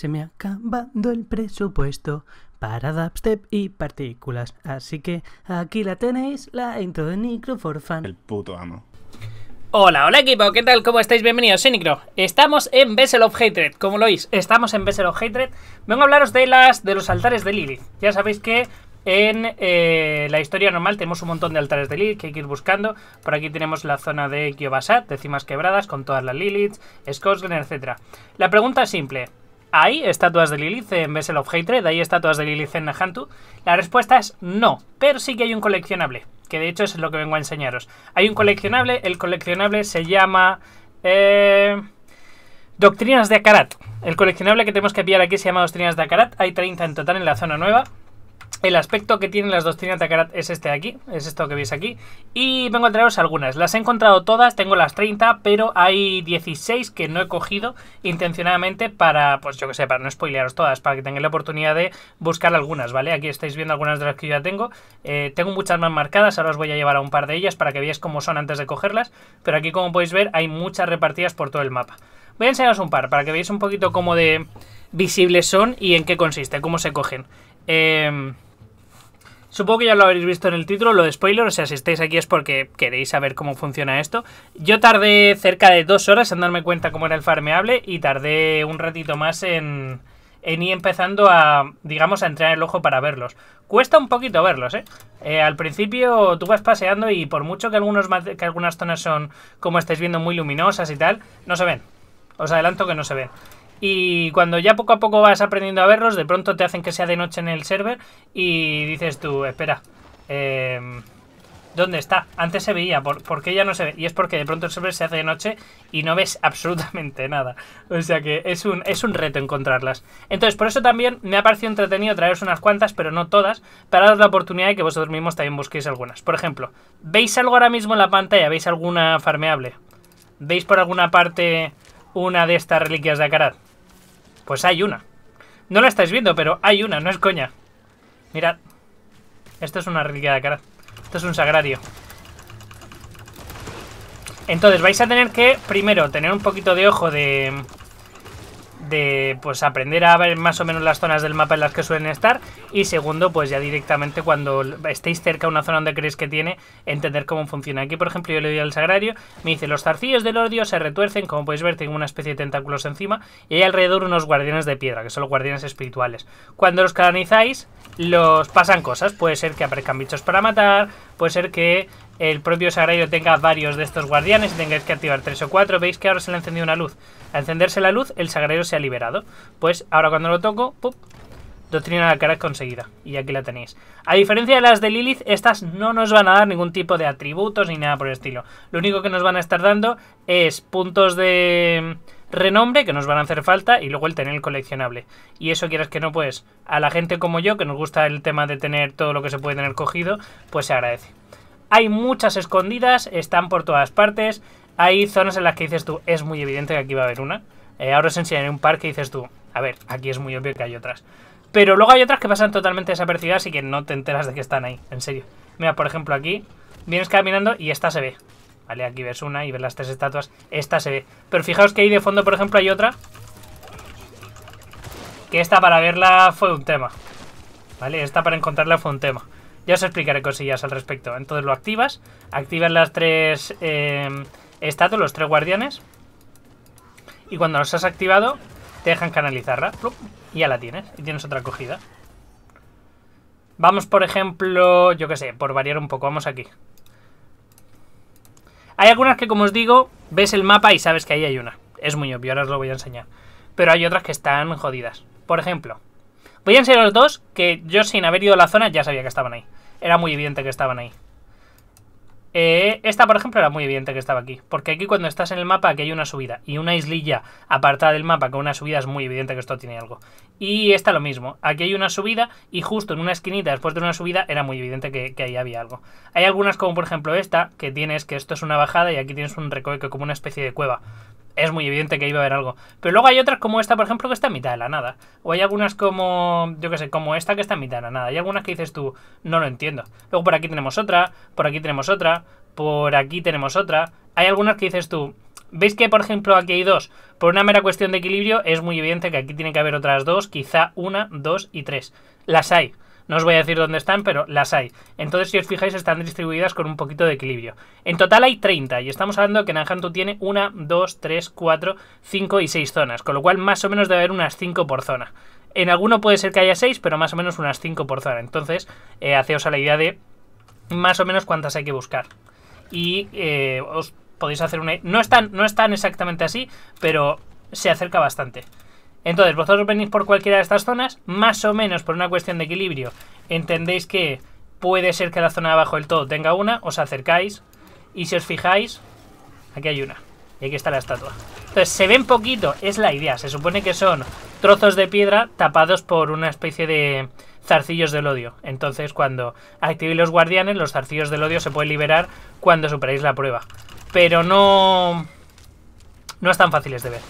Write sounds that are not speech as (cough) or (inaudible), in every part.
Se me ha acabado el presupuesto para dubstep y partículas. Así que aquí la tenéis, la intro de Nicro for El puto amo. Hola, hola equipo, ¿qué tal? ¿Cómo estáis? Bienvenidos, soy Nicro. Estamos en Vessel of Hatred, como lo oís, estamos en Vessel of Hatred. Vengo a hablaros de, las, de los altares de Lilith. Ya sabéis que en eh, la historia normal tenemos un montón de altares de Lilith que hay que ir buscando. Por aquí tenemos la zona de Kiobasat, de cimas quebradas, con todas las Liliths, Skorsgren, etc. La pregunta es simple. ¿Hay estatuas de Lilith en Vessel of Hatred? ¿Hay estatuas de Lilith en Nahantu? La respuesta es no, pero sí que hay un coleccionable, que de hecho es lo que vengo a enseñaros. Hay un coleccionable, el coleccionable se llama... Eh, Doctrinas de Akarat. El coleccionable que tenemos que pillar aquí se llama Doctrinas de Akarat. Hay 30 en total en la zona nueva. El aspecto que tienen las doctrinas de Karat es este de aquí, es esto que veis aquí. Y vengo a traeros algunas. Las he encontrado todas, tengo las 30, pero hay 16 que no he cogido intencionadamente para, pues yo que sé, para no spoilearos todas, para que tengáis la oportunidad de buscar algunas, ¿vale? Aquí estáis viendo algunas de las que yo ya tengo. Eh, tengo muchas más marcadas, ahora os voy a llevar a un par de ellas para que veáis cómo son antes de cogerlas. Pero aquí, como podéis ver, hay muchas repartidas por todo el mapa. Voy a enseñaros un par para que veáis un poquito cómo de visibles son y en qué consiste, cómo se cogen. Eh... Supongo que ya lo habréis visto en el título, lo de spoiler, o sea, si estáis aquí es porque queréis saber cómo funciona esto. Yo tardé cerca de dos horas en darme cuenta cómo era el farmeable y tardé un ratito más en, en ir empezando a, digamos, a entrenar el ojo para verlos. Cuesta un poquito verlos, ¿eh? eh al principio tú vas paseando y por mucho que, algunos, que algunas zonas son, como estáis viendo, muy luminosas y tal, no se ven. Os adelanto que no se ven. Y cuando ya poco a poco vas aprendiendo a verlos, de pronto te hacen que sea de noche en el server y dices tú, espera, em, ¿dónde está? Antes se veía, ¿por, qué ya no se ve? Y es porque de pronto el server se hace de noche y no ves (laughs) absolutamente nada. O sea que es un, es un reto encontrarlas. Entonces, por eso también me ha parecido entretenido traeros unas cuantas, pero no todas, para daros la oportunidad de que vosotros mismos también busquéis algunas. Por ejemplo, ¿veis algo ahora mismo en la pantalla? ¿Veis alguna farmeable? ¿Veis por alguna parte una de estas reliquias de Akarat? Pues hay una. No la estáis viendo, pero hay una, no es coña. Mirad. Esto es una reliquia de cara. Esto es un sagrario. Entonces vais a tener que, primero, tener un poquito de ojo de de pues aprender a ver más o menos las zonas del mapa en las que suelen estar y segundo pues ya directamente cuando estéis cerca a una zona donde creéis que tiene entender cómo funciona aquí por ejemplo yo le doy al sagrario me dice los zarcillos del odio se retuercen como podéis ver tengo una especie de tentáculos encima y hay alrededor unos guardianes de piedra que son los guardianes espirituales cuando los canalizáis los pasan cosas puede ser que aparezcan bichos para matar puede ser que el propio sagrario tenga varios de estos guardianes y tengáis que activar tres o cuatro, veis que ahora se le ha encendido una luz. Al encenderse la luz, el sagrario se ha liberado. Pues ahora cuando lo toco, ¡pup! Doctrina de la cara es conseguida. Y aquí la tenéis. A diferencia de las de Lilith, estas no nos van a dar ningún tipo de atributos ni nada por el estilo. Lo único que nos van a estar dando es puntos de renombre que nos van a hacer falta y luego el tener el coleccionable. Y eso quieras que no, pues a la gente como yo, que nos gusta el tema de tener todo lo que se puede tener cogido, pues se agradece. Hay muchas escondidas, están por todas partes. Hay zonas en las que dices tú, es muy evidente que aquí va a haber una. Eh, ahora os enseñaré un par que dices tú, a ver, aquí es muy obvio que hay otras. Pero luego hay otras que pasan totalmente desapercibidas y que no te enteras de que están ahí, en serio. Mira, por ejemplo, aquí vienes caminando y esta se ve. Vale, aquí ves una y ves las tres estatuas. Esta se ve. Pero fijaos que ahí de fondo, por ejemplo, hay otra. Que esta para verla fue un tema. Vale, esta para encontrarla fue un tema. Ya os explicaré cosillas al respecto. Entonces lo activas, activas las tres eh, em, estatuas, los tres guardianes. Y cuando los has activado, te dejan canalizarla. Y ya la tienes. Y tienes otra cogida. Vamos, por ejemplo, yo qué sé, por variar un poco, vamos aquí. Hay algunas que, como os digo, ves el mapa y sabes que ahí hay una. Es muy obvio, ahora os lo voy a enseñar. Pero hay otras que están jodidas. Por ejemplo, voy a enseñar los dos que yo sin haber ido a la zona ya sabía que estaban ahí era muy evidente que estaban ahí. Eh, esta, por ejemplo, era muy evidente que estaba aquí. Porque aquí cuando estás en el mapa, aquí hay una subida. Y una islilla apartada del mapa con una subida es muy evidente que esto tiene algo. Y esta lo mismo. Aquí hay una subida y justo en una esquinita después de una subida era muy evidente que, ahí había algo. Hay algunas como por ejemplo esta, que tienes que esto es una bajada y aquí tienes un recoveco como una especie de cueva es muy evidente que iba a haber algo. Pero luego hay otras como esta, por ejemplo, que está a mitad de la nada. O hay algunas como, yo qué sé, como esta que está en mitad de la nada. Hay algunas que dices tú, no lo entiendo. Luego por aquí tenemos otra, por aquí tenemos otra, por aquí tenemos otra. Hay algunas que dices tú, ¿veis que por ejemplo aquí hay dos? Por una mera cuestión de equilibrio es muy evidente que aquí tiene que haber otras dos, quizá una, dos y tres. Las hay. No os voy a decir dónde están, pero las hay. Entonces, si os fijáis, están distribuidas con un poquito de equilibrio. En total hay 30 y estamos hablando que Nanjantu tiene 1, 2, 3, 4, 5 y 6 zonas, con lo cual más o menos debe haber unas 5 por zona. En alguno puede ser que haya 6, pero más o menos unas 5 por zona. Entonces, eh, haceos a la idea de más o menos cuántas hay que buscar. Y eh, os podéis hacer una... No están, no están exactamente así, pero se acerca bastante. Entonces, vosotros venís por cualquiera de estas zonas, más o menos por una cuestión de equilibrio. Entendéis que puede ser que la zona de abajo del todo tenga una, os acercáis y si os fijáis, aquí hay una. Y aquí está la estatua. Entonces, se ven poquito, es la idea. Se supone que son trozos de piedra tapados por una especie de zarcillos del odio. Entonces, cuando activéis los guardianes, los zarcillos del odio se pueden liberar cuando superáis la prueba. Pero no... No es tan fáciles de ver.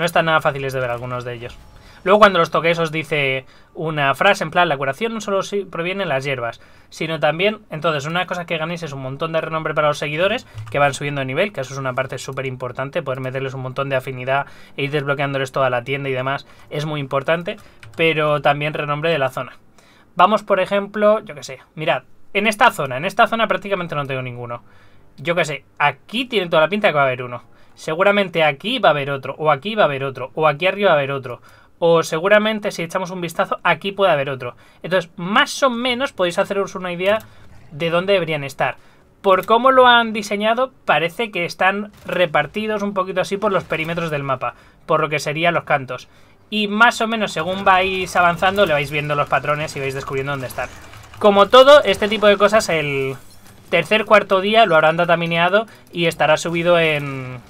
No están nada fáciles de ver algunos de ellos. Luego cuando los toquéis os dice una frase en plan, la curación no solo proviene de las hierbas, sino también, entonces una cosa que ganéis es un montón de renombre para los seguidores que van subiendo de nivel, que eso es una parte súper importante, poder meterles un montón de afinidad e ir desbloqueándoles toda la tienda y demás es muy importante, pero también renombre de la zona. Vamos por ejemplo, yo que sé, mirad, en esta zona, en esta zona prácticamente no tengo ninguno. Yo que sé, aquí tiene toda la pinta que va a haber uno seguramente aquí va a haber otro, o aquí va a haber otro, o aquí arriba va a haber otro. O seguramente si echamos un vistazo, aquí puede haber otro. Entonces, más o menos podéis haceros una idea de dónde deberían estar. Por cómo lo han diseñado, parece que están repartidos un poquito así por los perímetros del mapa, por lo que serían los cantos. Y más o menos según vais avanzando, le vais viendo los patrones y vais descubriendo dónde están. Como todo, este tipo de cosas, el tercer cuarto día lo habrán datamineado y estará subido en,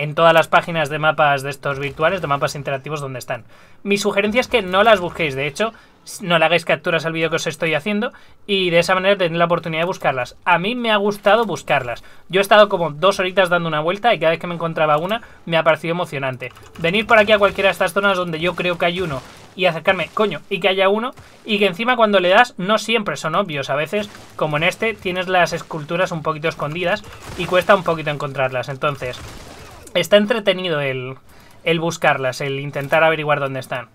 en todas las páginas de mapas de estos virtuales, de mapas interactivos donde están. Mi sugerencia es que no las busquéis, de hecho, no le hagáis capturas al vídeo que os estoy haciendo y de esa manera tenéis la oportunidad de buscarlas. A mí me ha gustado buscarlas. Yo he estado como dos horitas dando una vuelta y cada vez que me encontraba una me ha parecido emocionante. Venir por aquí a cualquiera de estas zonas donde yo creo que hay uno y acercarme, coño, y que haya uno y que encima cuando le das no siempre son obvios. A veces, como en este, tienes las esculturas un poquito escondidas y cuesta un poquito encontrarlas. Entonces, Está entretenido el, buscarlas, el intentar averiguar dónde están.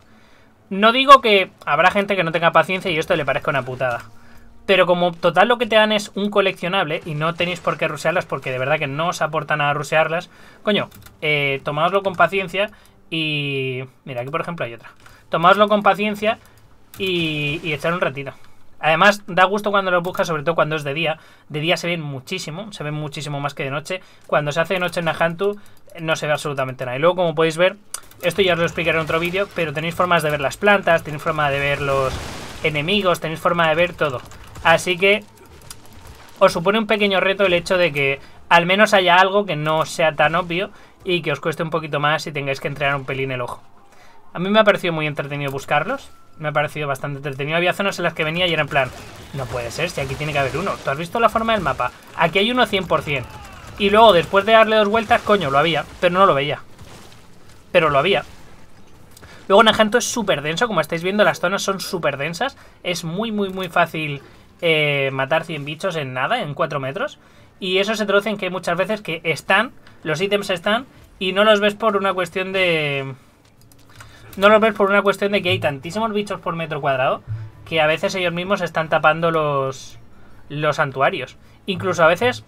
No digo que habrá gente que no tenga paciencia y esto le parezca una putada. Pero como total lo que te dan es un coleccionable y no tenéis por qué rusearlas porque de verdad que no os aportan a rusearlas, coño, eh, con paciencia y... Mira, aquí por ejemplo hay otra. Tomáoslo con paciencia y, y echar un ratito. Además, da gusto cuando los buscas, sobre todo cuando es de día. De día se ven muchísimo, se ven muchísimo más que de noche. Cuando se hace de noche en Nahantu, eh, no se ve absolutamente nada. Y luego, como podéis ver, esto ya os lo explicaré en otro vídeo, pero tenéis formas de ver las plantas, tenéis forma de ver los enemigos, tenéis forma de ver todo. Así que os supone un pequeño reto el hecho de que al menos haya algo que no sea tan obvio y que os cueste un poquito más si tengáis que entrenar un pelín el ojo. A mí me ha parecido muy entretenido buscarlos me ha parecido bastante entretenido. Había zonas en las que venía y era en plan, no puede ser, si aquí tiene que haber uno. ¿Tú has visto la forma del mapa? Aquí hay uno 100%. Y luego, después de darle dos vueltas, coño, lo había, pero no lo veía. Pero lo había. Luego Najanto es súper denso, como estáis viendo, las zonas son súper densas. Es muy, muy, muy fácil eh, matar 100 bichos en nada, en 4 metros. Y eso se traduce en que muchas veces que están, los ítems están, y no los ves por una cuestión de no lo ves por una cuestión de que hay tantísimos bichos por metro cuadrado que a veces ellos mismos están tapando los, los santuarios. Incluso a veces,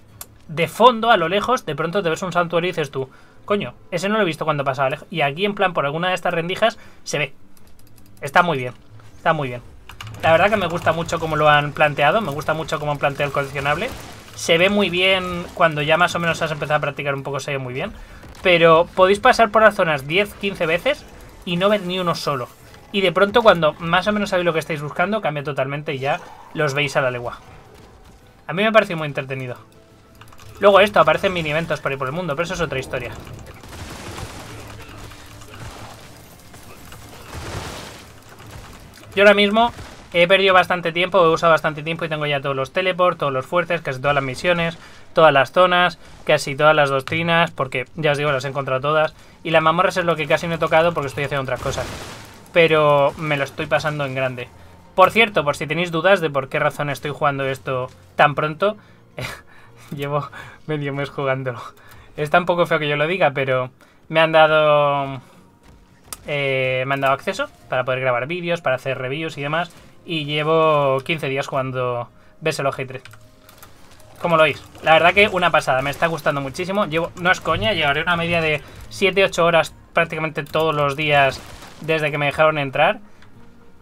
de fondo, a lo lejos, de pronto te ves un santuario y dices tú, coño, ese no lo he visto cuando pasaba lejos. Y aquí, en plan, por alguna de estas rendijas, se ve. Está muy bien, está muy bien. La verdad que me gusta mucho cómo lo han planteado, me gusta mucho cómo han planteado el coleccionable. Se ve muy bien cuando ya más o menos has empezado a practicar un poco, se ve muy bien. Pero podéis pasar por las zonas 10-15 veces y no ven ni uno solo. Y de pronto cuando más o menos sabéis lo que estáis buscando, cambia totalmente y ya los veis a la legua. A mí me parece muy entretenido. Luego esto, aparecen mini eventos para ir por el mundo, pero eso es otra historia. Yo ahora mismo He perdido bastante tiempo, he usado bastante tiempo y tengo ya todos los teleports, todos los fuertes, casi todas las misiones, todas las zonas, casi todas las doctrinas, porque ya os digo, las he encontrado todas. Y las mamorras es lo que casi no he tocado porque estoy haciendo otras cosas. Pero me lo estoy pasando en grande. Por cierto, por si tenéis dudas de por qué razón estoy jugando esto tan pronto, (laughs) llevo medio mes jugándolo. Es tan poco feo que yo lo diga, pero me han dado... Eh, me han dado acceso para poder grabar vídeos, para hacer reviews y demás y llevo 15 días jugando el G3. Como lo oís, la verdad que una pasada, me está gustando muchísimo. Llevo, no es coña, llevaré una media de 7-8 horas prácticamente todos los días desde que me dejaron entrar.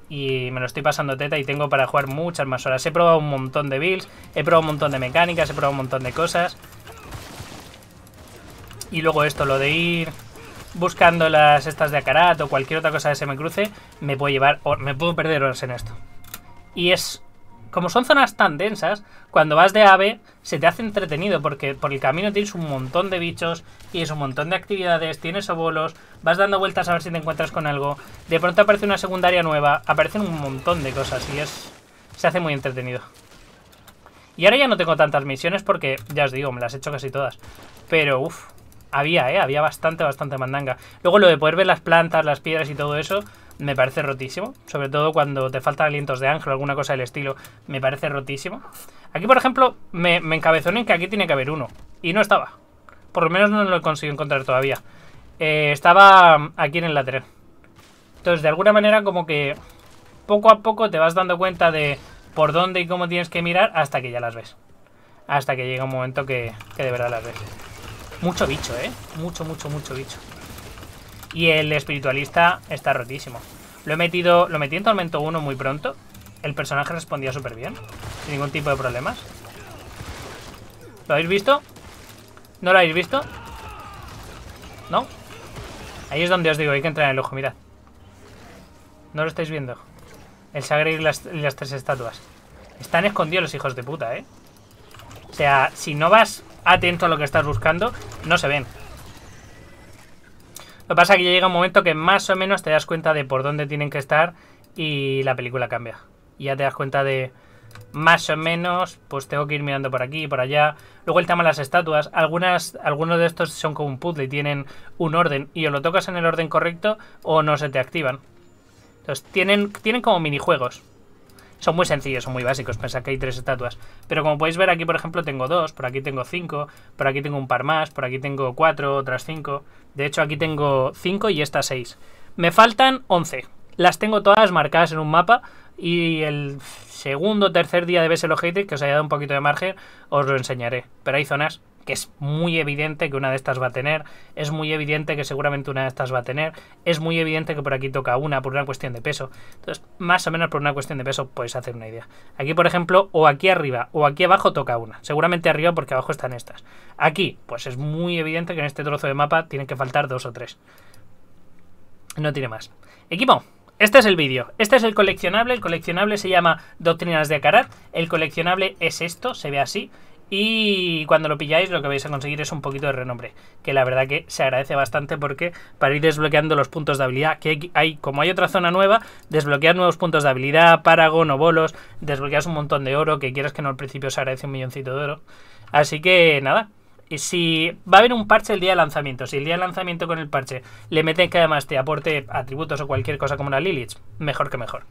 Y me lo estoy pasando teta y tengo para jugar muchas más horas. He probado un montón de builds, he probado un montón de mecánicas, he probado un montón de cosas. Y luego esto, lo de ir buscando las estas de Akarat o cualquier otra cosa que se me cruce, me puedo llevar, me puedo perder horas en esto. Y es. Como son zonas tan densas, cuando vas de ave se te hace entretenido porque por el camino tienes un montón de bichos y es un montón de actividades, tienes obolos, vas dando vueltas a ver si te encuentras con algo, de pronto aparece una secundaria nueva, aparecen un montón de cosas y es se hace muy entretenido. Y ahora ya no tengo tantas misiones porque, ya os digo, me las he hecho casi todas. Pero, uff, había, ¿eh? Había bastante, bastante mandanga. Luego lo de poder ver las plantas, las piedras y todo eso, me parece rotísimo. Sobre todo cuando te faltan alientos de ángel o alguna cosa del estilo, me parece rotísimo. Aquí, por ejemplo, me, me en que aquí tiene que haber uno. Y no estaba. Por lo menos no lo he conseguido encontrar todavía. Eh, estaba aquí en el lateral. Entonces, de alguna manera, como que poco a poco te vas dando cuenta de por dónde y cómo tienes que mirar hasta que ya las ves. Hasta que llega un momento que, que de verdad las ves. Mucho bicho, ¿eh? Mucho, mucho, mucho bicho. Y el espiritualista está rotísimo. Lo he metido, lo metí en Tormento 1 muy pronto. El personaje respondía súper bien. Sin ningún tipo de problemas. ¿Lo habéis visto? ¿No lo habéis visto? ¿No? Ahí es donde os digo, hay que entrar en el ojo, mirad. No lo estáis viendo. El sagre las, y las tres estatuas. Están escondidos los hijos de puta, ¿eh? O sea, si no vas atento a lo que estás buscando, no se ven. Lo que pasa es que ya llega un momento que más o menos te das cuenta de por dónde tienen que estar y la película cambia. ya te das cuenta de más o menos, pues tengo que ir mirando por aquí y por allá. Luego el tema de las estatuas. Algunas, algunos de estos son como un puzzle y tienen un orden. Y o lo tocas en el orden correcto o no se te activan. Entonces tienen, tienen como minijuegos. Son muy sencillos, son muy básicos. Pensad que hay tres estatuas. Pero como podéis ver, aquí por ejemplo tengo dos, por aquí tengo cinco, por aquí tengo un par más, por aquí tengo cuatro, otras cinco. De hecho, aquí tengo cinco y estas seis. Me faltan once. Las tengo todas marcadas en un mapa y el segundo o tercer día de el Hated, que os haya dado un poquito de margen, os lo enseñaré. Pero hay zonas que es muy evidente que una de estas va a tener, es muy evidente que seguramente una de estas va a tener, es muy evidente que por aquí toca una por una cuestión de peso. Entonces, más o menos por una cuestión de peso podéis hacer una idea. Aquí, por ejemplo, o aquí arriba o aquí abajo toca una. Seguramente arriba porque abajo están estas. Aquí, pues es muy evidente que en este trozo de mapa tienen que faltar dos o tres. No tiene más. Equipo, este es el vídeo, este es el coleccionable, el coleccionable se llama Doctrinas de Akarat, el coleccionable es esto, se ve así, y cuando lo pilláis lo que vais a conseguir es un poquito de renombre, que la verdad que se agradece bastante porque para ir desbloqueando los puntos de habilidad, que hay, como hay otra zona nueva, desbloquear nuevos puntos de habilidad, paragon o bolos, desbloqueas un montón de oro, que quieras que no al principio se agradece un milloncito de oro. Así que nada, y si va a haber un parche el día de lanzamiento, si el día de lanzamiento con el parche le meten que además te aporte atributos o cualquier cosa como una Lilith, mejor que mejor.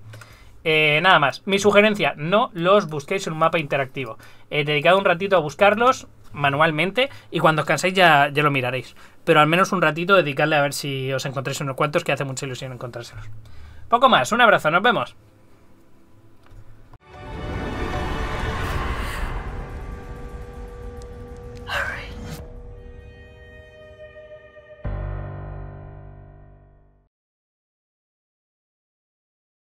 Eh, nada más, mi sugerencia, no los busquéis en un mapa interactivo. He eh, dedicado un ratito a buscarlos manualmente y cuando os canséis ya, ya lo miraréis. Pero al menos un ratito dedicarle a ver si os encontréis unos cuantos que hace mucha ilusión encontrárselos. Poco más, un abrazo, nos vemos.